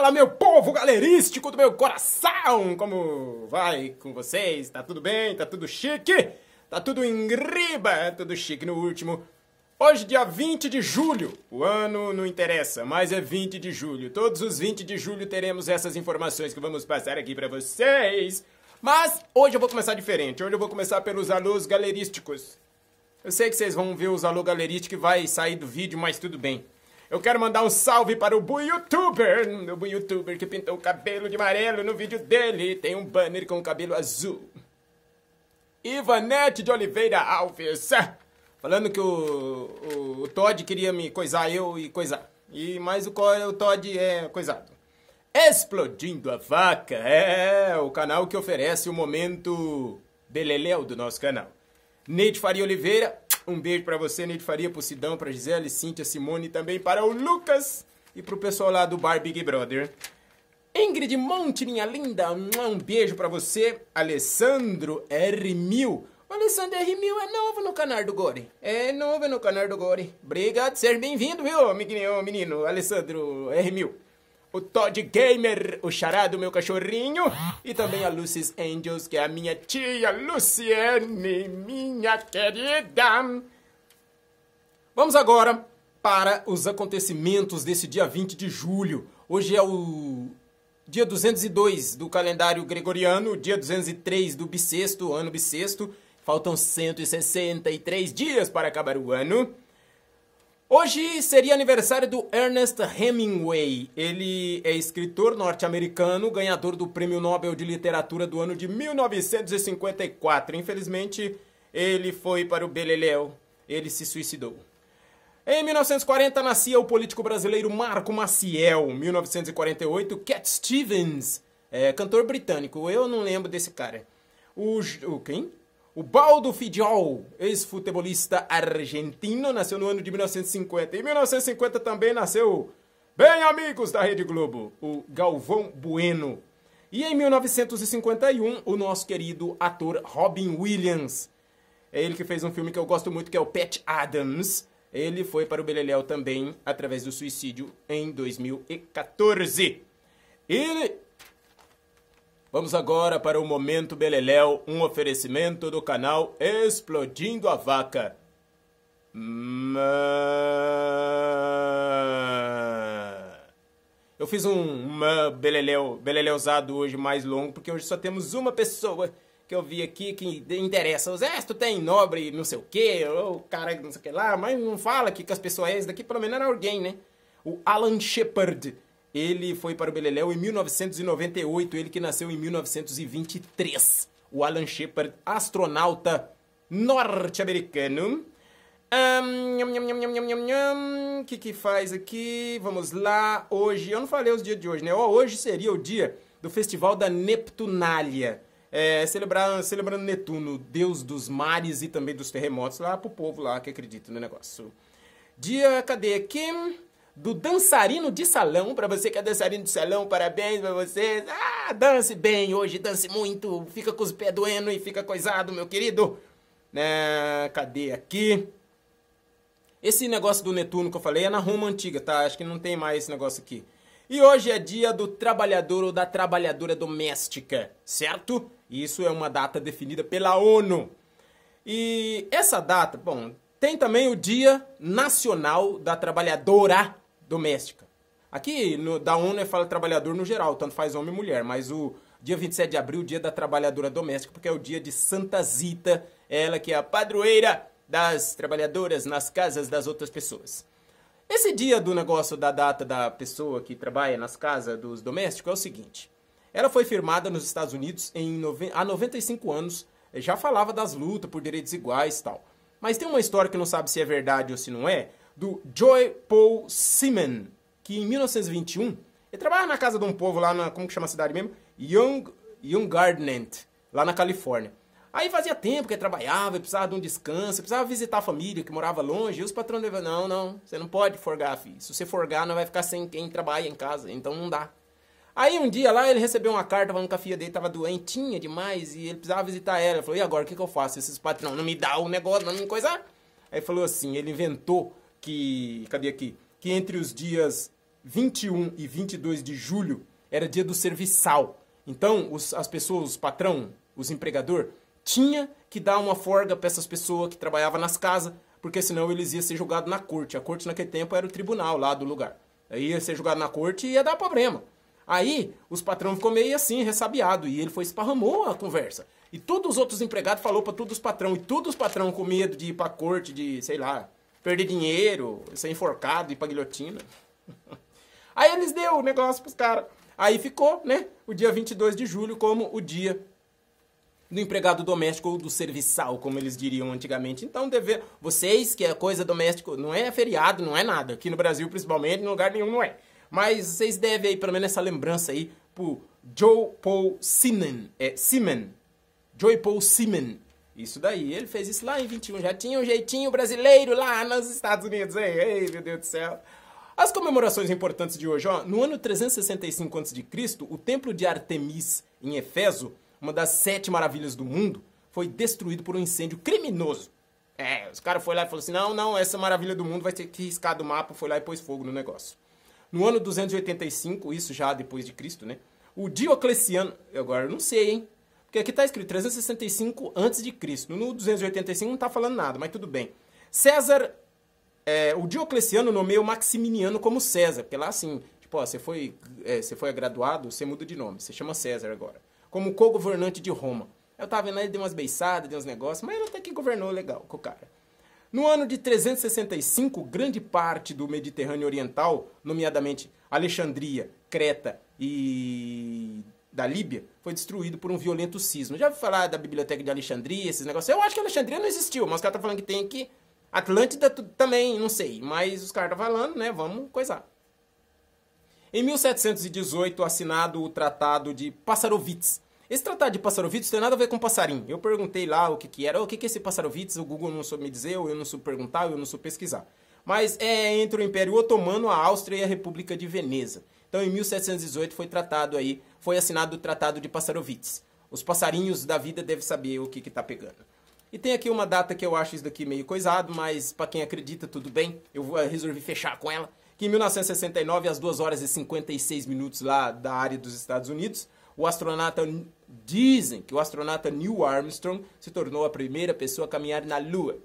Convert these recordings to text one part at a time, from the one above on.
Fala, meu povo galerístico do meu coração! Como vai com vocês? Tá tudo bem? Tá tudo chique? Tá tudo em riba? É tudo chique no último. Hoje, dia 20 de julho. O ano não interessa, mas é 20 de julho. Todos os 20 de julho teremos essas informações que vamos passar aqui para vocês. Mas hoje eu vou começar diferente. Hoje eu vou começar pelos alôs galerísticos. Eu sei que vocês vão ver os alô galerísticos e vai sair do vídeo, mas tudo bem. Eu quero mandar um salve para o Bu Youtuber, meu Bu Youtuber que pintou o cabelo de amarelo no vídeo dele. Tem um banner com o cabelo azul. Ivanete de Oliveira Alves. Falando que o, o, o, Todd queria me coisar eu e coisar. E mais o, o Todd é coisado. Explodindo a Vaca é o canal que oferece o momento beleléu do nosso canal. Neide Faria Oliveira, um beijo para você, Neide Faria, pro Sidão, pra Gisele, Cíntia, Simone, também para o Lucas e pro pessoal lá do Bar Big Brother. Ingrid Monte, minha linda, um beijo para você. Alessandro R1000. O Alessandro R1000 é novo no canal do Gore. É novo no canal do Gore. Obrigado, seja bem-vindo, viu, menino, menino Alessandro R1000 o Todd Gamer, o Chará do meu cachorrinho, e também a Lucy's Angels, que é a minha tia Luciene, minha querida. Vamos agora para os acontecimentos desse dia 20 de julho. Hoje é o dia 202 do calendário gregoriano, dia 203 do bissexto, ano bissexto. Faltam 163 dias para acabar o ano. Hoje seria aniversário do Ernest Hemingway. Ele é escritor norte-americano, ganhador do Prêmio Nobel de Literatura do ano de 1954. Infelizmente, ele foi para o Beleléu. Ele se suicidou. Em 1940 nascia o político brasileiro Marco Maciel. 1948, Cat Stevens, é, cantor britânico. Eu não lembro desse cara. O, o quem? O Baldo Fidiol, ex-futebolista argentino, nasceu no ano de 1950. Em 1950 também nasceu, bem amigos da Rede Globo, o Galvão Bueno. E em 1951, o nosso querido ator Robin Williams. É ele que fez um filme que eu gosto muito, que é o Pat Adams. Ele foi para o Beleléu também através do suicídio em 2014. Ele Vamos agora para o Momento Beleléu, um oferecimento do canal Explodindo a Vaca. Mãe. Eu fiz um beleléu, beleleuzado hoje mais longo, porque hoje só temos uma pessoa que eu vi aqui que interessa. Zé, ah, tu tem nobre, não sei o quê, ou cara, não sei o que lá, mas não fala aqui que as pessoas, é esse daqui pelo menos era alguém, né? O Alan Shepard ele foi para o Beleléu em 1998, ele que nasceu em 1923. O Alan Shepard, astronauta norte-americano. O um, que que faz aqui? Vamos lá. Hoje, eu não falei os dias de hoje, né? Hoje seria o dia do Festival da Neptunália. É, celebrar, celebrando Netuno, deus dos mares e também dos terremotos, lá pro povo lá que acredita no negócio. Dia, cadê aqui? do dançarino de salão. Para você que é dançarino de salão, parabéns para você. Ah, dance bem hoje, dance muito. Fica com os pés doendo e fica coisado, meu querido. É, cadê aqui? Esse negócio do Netuno que eu falei é na Roma antiga, tá? Acho que não tem mais esse negócio aqui. E hoje é dia do trabalhador ou da trabalhadora doméstica, certo? Isso é uma data definida pela ONU. E essa data, bom, tem também o Dia Nacional da Trabalhadora doméstica. Aqui no, da ONU fala trabalhador no geral, tanto faz homem e mulher, mas o dia 27 de abril, dia da trabalhadora doméstica, porque é o dia de Santa Zita, ela que é a padroeira das trabalhadoras nas casas das outras pessoas. Esse dia do negócio da data da pessoa que trabalha nas casas dos domésticos é o seguinte. Ela foi firmada nos Estados Unidos em há 95 anos, já falava das lutas por direitos iguais e tal. Mas tem uma história que não sabe se é verdade ou se não é, do Joy Paul Seaman, que em 1921, ele trabalhava na casa de um povo lá na, como que chama a cidade mesmo? Young, Young Gardenant, lá na Califórnia. Aí fazia tempo que ele trabalhava, ele precisava de um descanso, precisava visitar a família que morava longe. E os patrões levavam, não, não, você não pode forgar, filho. Se você forgar, não vai ficar sem quem trabalha em casa, então não dá. Aí um dia lá ele recebeu uma carta falando que a filha dele estava doentinha demais e ele precisava visitar ela. Ele falou, e agora, o que, que eu faço? Esses patrões não me dão um negócio, não me coisa... Aí falou assim, ele inventou que, cadê aqui? Que entre os dias 21 e 22 de julho era dia do serviçal. Então, os, as pessoas, os patrão, os empregador, tinha que dar uma forga para essas pessoas que trabalhavam nas casas, porque senão eles iam ser julgados na corte. A corte naquele tempo era o tribunal lá do lugar. Aí ia ser julgado na corte e ia dar problema. Aí os patrão ficou meio assim, ressabiado, e ele foi esparramou a conversa. E todos os outros empregados falou para todos os patrão, e todos os patrão com medo de ir para corte, de, sei lá, perder dinheiro, ser enforcado, ir pra guilhotina. Aí eles deu o negócio pros caras. Aí ficou, né, o dia 22 de julho como o dia do empregado doméstico ou do serviçal, como eles diriam antigamente. Então, dever, vocês que é coisa doméstica, não é feriado, não é nada. Aqui no Brasil, principalmente, em lugar nenhum não é. Mas vocês devem aí, pelo menos essa lembrança aí, pro Joe Paul Simon, é Siman. Joe Paul Simon. Isso daí, ele fez isso lá em 21, já tinha um jeitinho brasileiro lá nos Estados Unidos, hein? Ei, meu Deus do céu. As comemorações importantes de hoje, ó, no ano 365 a.C., o templo de Artemis em Efeso, uma das sete maravilhas do mundo, foi destruído por um incêndio criminoso. É, os caras foram lá e falaram assim: não, não, essa maravilha do mundo vai ter que riscar do mapa, foi lá e pôs fogo no negócio. No ano 285, isso já depois de Cristo, né? O Diocleciano, agora eu não sei, hein? Porque aqui está escrito 365 antes de Cristo. No 285 não está falando nada, mas tudo bem. César, é, o Diocleciano nomeou Maximiniano como César, porque lá assim, tipo, ó, você foi, é, você foi graduado, você muda de nome, você chama César agora. Como co-governante de Roma. Eu tava vendo aí, deu umas beiçadas, deu uns negócios, mas ele até que governou legal com o cara. No ano de 365, grande parte do Mediterrâneo Oriental, nomeadamente Alexandria, Creta e da Líbia, foi destruído por um violento sismo. Já ouviu falar da Biblioteca de Alexandria, esses negócios? Eu acho que Alexandria não existiu, mas os caras estão tá falando que tem aqui. Atlântida também, não sei. Mas os caras estão tá falando, né? Vamos coisar. Em 1718, assinado o Tratado de Passarovitz. Esse tratado de Passarovitz tem nada a ver com passarinho. Eu perguntei lá o que, que era, o que, que é esse Passarovitz, o Google não soube me dizer, eu não soube perguntar, eu não soube pesquisar. Mas é entre o Império Otomano, a Áustria e a República de Veneza. Então, em 1718 foi tratado aí foi assinado o Tratado de Passarovitz. Os passarinhos da vida devem saber o que está pegando. E tem aqui uma data que eu acho isso daqui meio coisado, mas para quem acredita, tudo bem. Eu eh, resolvi fechar com ela. Que em 1969, às 2 horas e 56 minutos lá da área dos Estados Unidos, o astronauta dizem que o astronauta Neil Armstrong se tornou a primeira pessoa a caminhar na Lua.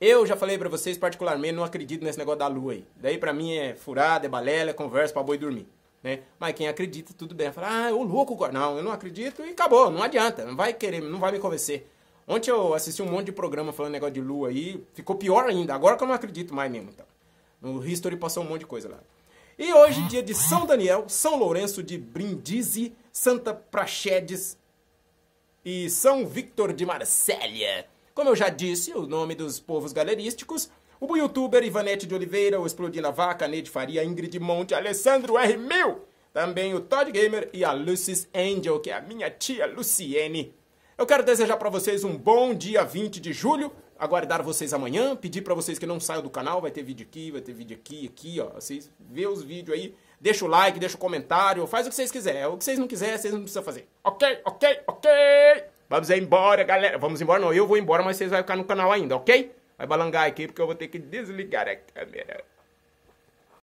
Eu já falei para vocês particularmente, não acredito nesse negócio da Lua aí. Daí para mim é furada, é balela, é conversa para boi dormir. Né? Mas quem acredita, tudo bem. Fala, ah, o louco, não, eu não acredito e acabou, não adianta, não vai querer, não vai me convencer. Ontem eu assisti um monte de programa falando negócio de lua aí, ficou pior ainda, agora que eu não acredito mais mesmo. Então. No History passou um monte de coisa lá. E hoje, dia de São Daniel, São Lourenço de Brindisi, Santa Praxedes e São Victor de Marsella. Como eu já disse, o nome dos povos galerísticos o youtuber Ivanete de Oliveira, o Explodindo a Vaca, Ned Faria, Ingrid Monte, Alessandro r Mil, também o Todd Gamer e a Lucis Angel, que é a minha tia Luciene. Eu quero desejar para vocês um bom dia 20 de julho, aguardar vocês amanhã, pedir para vocês que não saiam do canal, vai ter vídeo aqui, vai ter vídeo aqui, aqui, ó. Vocês vê os vídeos aí, deixa o like, deixa o comentário, faz o que vocês quiserem. É o que vocês não quiserem, vocês não precisam fazer. Ok, ok, ok! Vamos embora, galera. Vamos embora, não. Eu vou embora, mas vocês vão ficar no canal ainda, ok? Vai balangar aqui porque eu vou ter que desligar a câmera.